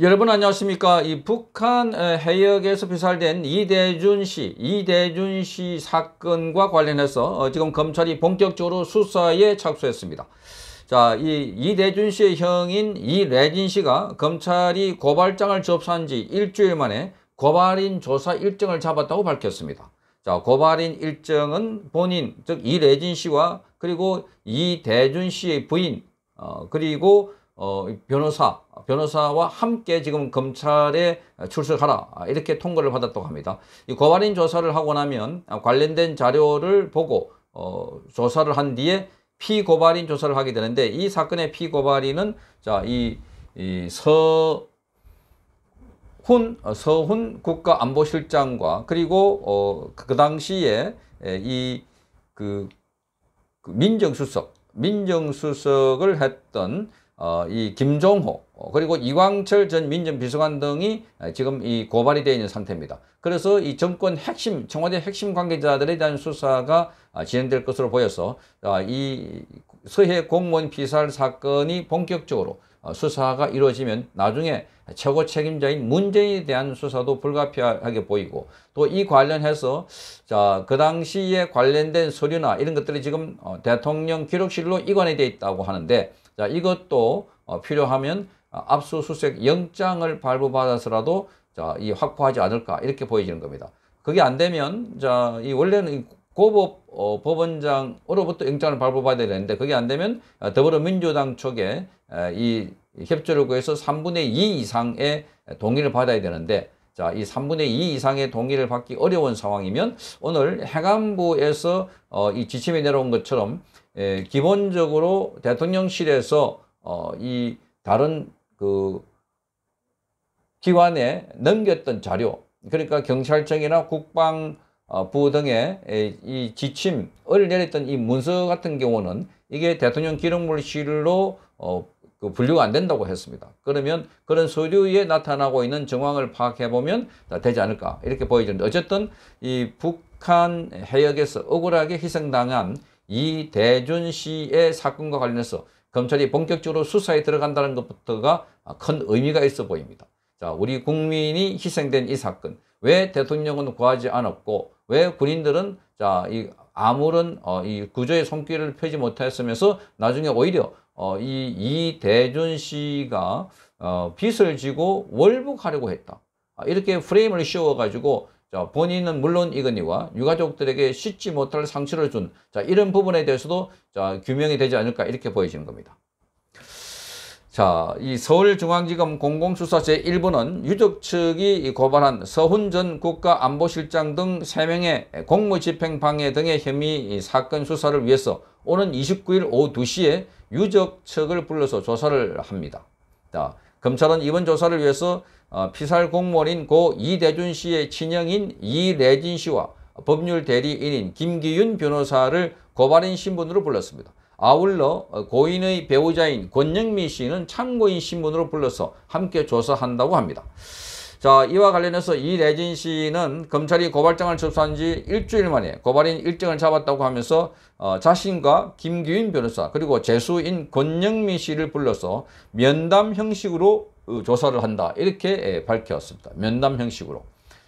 여러분 안녕하십니까 이 북한 해역에서 피살된 이대준 씨 이대준 씨 사건과 관련해서 어, 지금 검찰이 본격적으로 수사에 착수했습니다 자, 이 이대준 씨의 형인 이래진 씨가 검찰이 고발장을 접수한 지 일주일 만에 고발인 조사 일정을 잡았다고 밝혔습니다. 자, 고발인 일정은 본인, 즉 이래진 씨와 그리고 이대준 씨의 부인, 어, 그리고 어, 변호사, 변호사와 함께 지금 검찰에 출석하라 이렇게 통보를 받았다고 합니다. 이 고발인 조사를 하고 나면 관련된 자료를 보고 어, 조사를 한 뒤에 피고발인 조사를 하게 되는데 이 사건의 피고발인은 자이 이 서훈 서훈 국가안보실장과 그리고 어그 그 당시에 이그 그 민정수석 민정수석을 했던 어, 이 김종호 어, 그리고 이광철 전 민정비서관 등이 지금 이 고발이 되어 있는 상태입니다. 그래서 이 정권 핵심 청와대 핵심 관계자들에 대한 수사가 아, 진행될 것으로 보여서 아, 이 서해 공무원 피살 사건이 본격적으로 어, 수사가 이루어지면 나중에 최고 책임자인 문재인에 대한 수사도 불가피하게 보이고 또 이 관련해서 자 그 당시에 관련된 서류나 이런 것들이 지금 어, 대통령 기록실로 이관이 돼 있다고 하는데 자, 이것도 어, 필요하면 어, 압수수색 영장을 발부받아서라도 자, 이 확보하지 않을까 이렇게 보여지는 겁니다. 그게 안 되면 자, 이 원래는 이 고법 어, 법원장으로부터 영장을 발부받아야 되는데 그게 안 되면 어, 더불어민주당 쪽에 에, 이 협조를 구해서 3분의 2 이상의 동의를 받아야 되는데 자, 이 3분의 2 이상의 동의를 받기 어려운 상황이면 오늘 해관부에서 어, 이 지침이 내려온 것처럼 에, 예, 기본적으로 대통령실에서 어, 이 다른 그 기관에 넘겼던 자료 그러니까 경찰청이나 국방부 어, 등의 이 지침을 내렸던 이 문서 같은 경우는 이게 대통령 기록물실로 어, 그 분류가 안 된다고 했습니다. 그러면 그런 서류에 나타나고 있는 정황을 파악해보면 되지 않을까 이렇게 보여지는데 어쨌든 이 북한 해역에서 억울하게 희생당한 이대준 씨의 사건과 관련해서 검찰이 본격적으로 수사에 들어간다는 것부터가 큰 의미가 있어 보입니다. 자, 우리 국민이 희생된 이 사건. 왜 대통령은 구하지 않았고, 왜 군인들은 자, 이 아무런 어, 이 구조의 손길을 펴지 못했으면서 나중에 오히려 어, 이 이대준 씨가 어, 빚을 지고 월북하려고 했다. 아, 이렇게 프레임을 씌워가지고 자, 본인은 물론 이거니와 유가족들에게 쉽지 못할 상처를 준 자, 이런 부분에 대해서도 자, 규명이 되지 않을까 이렇게 보여지는 겁니다. 자, 이 서울중앙지검 공공수사 제1부는 유족 측이 고발한 서훈 전 국가안보실장 등 3명의 공무집행방해 등의 혐의 사건 수사를 위해서 오는 29일 오후 2시에 유적 측을 불러서 조사를 합니다. 자, 검찰은 이번 조사를 위해서 어, 피살 공무원인 고 이대준 씨의 친형인 이래진 씨와 법률 대리인인 김기윤 변호사를 고발인 신분으로 불렀습니다. 아울러 어, 고인의 배우자인 권영미 씨는 참고인 신분으로 불러서 함께 조사한다고 합니다. 자 이와 관련해서 이레진 씨는 검찰이 고발장을 접수한 지 일주일 만에 고발인 일정을 잡았다고 하면서 어, 자신과 김규인 변호사 그리고 재수인 권영미 씨를 불러서 면담 형식으로 조사를 한다 이렇게 예, 밝혔습니다. 면담 형식으로.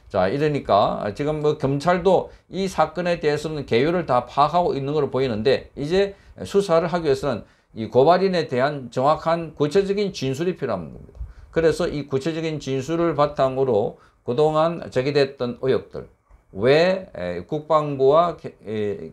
자 이러니까 지금 뭐 검찰도 이 사건에 대해서는 개요를 다 파악하고 있는 걸로 보이는데 이제 수사를 하기 위해서는 이 고발인에 대한 정확한 구체적인 진술이 필요한 겁니다. 그래서 이 구체적인 진술을 바탕으로 그동안 제기됐던 의혹들 왜 국방부와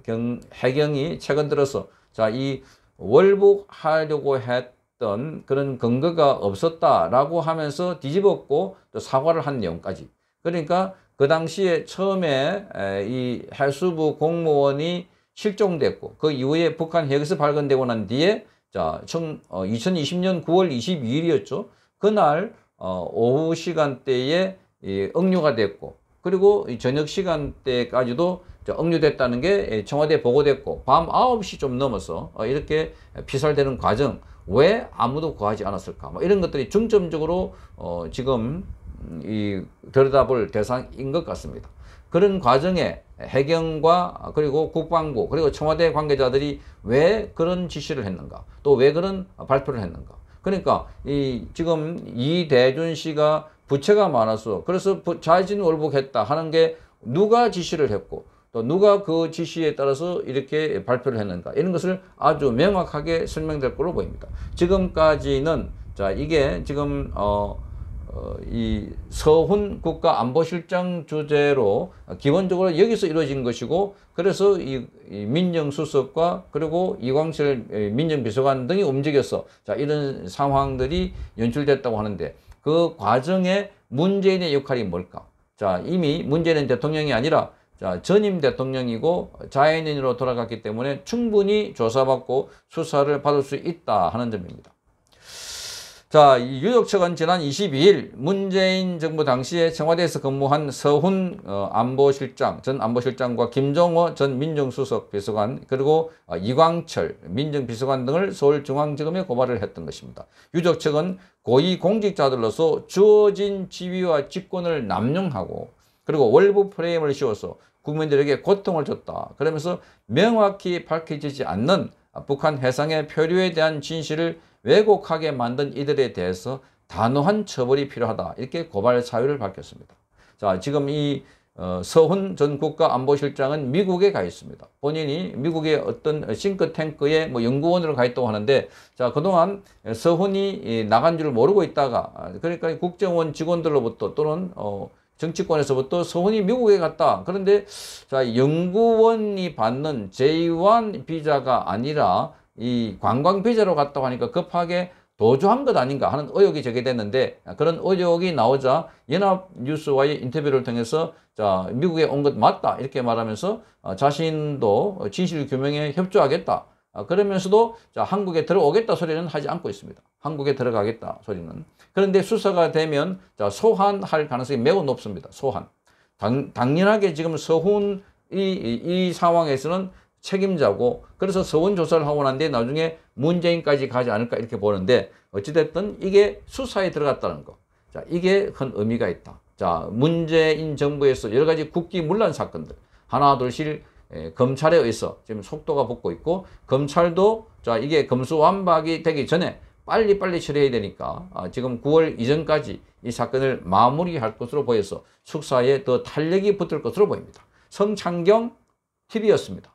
경, 해경이 최근 들어서 자 이 월북하려고 했던 그런 근거가 없었다라고 하면서 뒤집었고 또 사과를 한 내용까지 그러니까 그 당시에 처음에 이 해수부 공무원이 실종됐고 그 이후에 북한 핵에서 발견되고 난 뒤에 자 2020년 9월 22일이었죠. 그날 어, 오후 시간대에 이 억류가 됐고 그리고 이 저녁 시간대까지도 억류됐다는 게 예, 청와대에 보고됐고 밤 9시 좀 넘어서 어, 이렇게 피살되는 과정 왜 아무도 구하지 않았을까 뭐 이런 것들이 중점적으로 어, 지금 음, 이 들여다볼 대상인 것 같습니다. 그런 과정에 해경과 그리고 국방부 그리고 청와대 관계자들이 왜 그런 지시를 했는가 또 왜 그런 발표를 했는가 그러니까 이 지금 이대준 씨가 부채가 많아서 그래서 자진월북했다 하는 게 누가 지시를 했고 또 누가 그 지시에 따라서 이렇게 발표를 했는가 이런 것을 아주 명확하게 설명될 걸로 보입니다. 지금까지는 자 이게 지금 어 어, 이 서훈 국가안보실장 주제로 기본적으로 여기서 이루어진 것이고 그래서 이, 민정수석과 그리고 이광철 민정비서관 등이 움직여서 자 이런 상황들이 연출됐다고 하는데 그 과정에 문재인의 역할이 뭘까? 자 이미 문재인 대통령이 아니라 자 전임 대통령이고 자연인으로 돌아갔기 때문에 충분히 조사받고 수사를 받을 수 있다 하는 점입니다. 자, 이 유족 측은 지난 22일 문재인 정부 당시에 청와대에서 근무한 서훈 어, 안보실장, 전 안보실장과 김종호 전 민정수석 비서관, 그리고 어, 이광철 민정비서관 등을 서울중앙지검에 고발을 했던 것입니다. 유족 측은 고위공직자들로서 주어진 지위와 직권을 남용하고 그리고 월부 프레임을 씌워서 국민들에게 고통을 줬다. 그러면서 명확히 밝혀지지 않는 북한 해상의 표류에 대한 진실을 왜곡하게 만든 이들에 대해서 단호한 처벌이 필요하다 이렇게 고발 사유를 밝혔습니다. 자 지금 이 어, 서훈 전 국가안보실장은 미국에 가 있습니다. 본인이 미국의 어떤 싱크탱크의 뭐 연구원으로 가 있다고 하는데 자 그동안 서훈이 나간 줄 모르고 있다가 그러니까 국정원 직원들로부터 또는 어, 정치권에서부터 서훈이 미국에 갔다. 그런데 자 연구원이 받는 J1 비자가 아니라 이 관광 비자로 갔다고 하니까 급하게 도주한 것 아닌가 하는 의혹이 제기됐는데 그런 의혹이 나오자 연합뉴스와의 인터뷰를 통해서 자 미국에 온 것 맞다 이렇게 말하면서 어, 자신도 진실 규명에 협조하겠다 아, 그러면서도 한국에 들어오겠다 소리는 하지 않고 있습니다. 한국에 들어가겠다 소리는. 그런데 수사가 되면 소환할 가능성이 매우 높습니다. 소환. 당, 당연하게 지금 서훈이 이, 상황에서는 책임자고 그래서 서훈 조사를 하고 난 뒤에 나중에 문재인까지 가지 않을까 이렇게 보는데 어찌됐든 이게 수사에 들어갔다는 거. 자, 이게 큰 의미가 있다. 자, 문재인 정부에서 여러 가지 국기 문란 사건들 하나 둘씩 예, 검찰에 의해서 지금 속도가 붙고 있고 검찰도 자 이게 검수완박이 되기 전에 빨리빨리 처리해야 되니까 아, 지금 9월 이전까지 이 사건을 마무리할 것으로 보여서 숙사에더 탄력이 붙을 것으로 보입니다. 성창경 TV였습니다.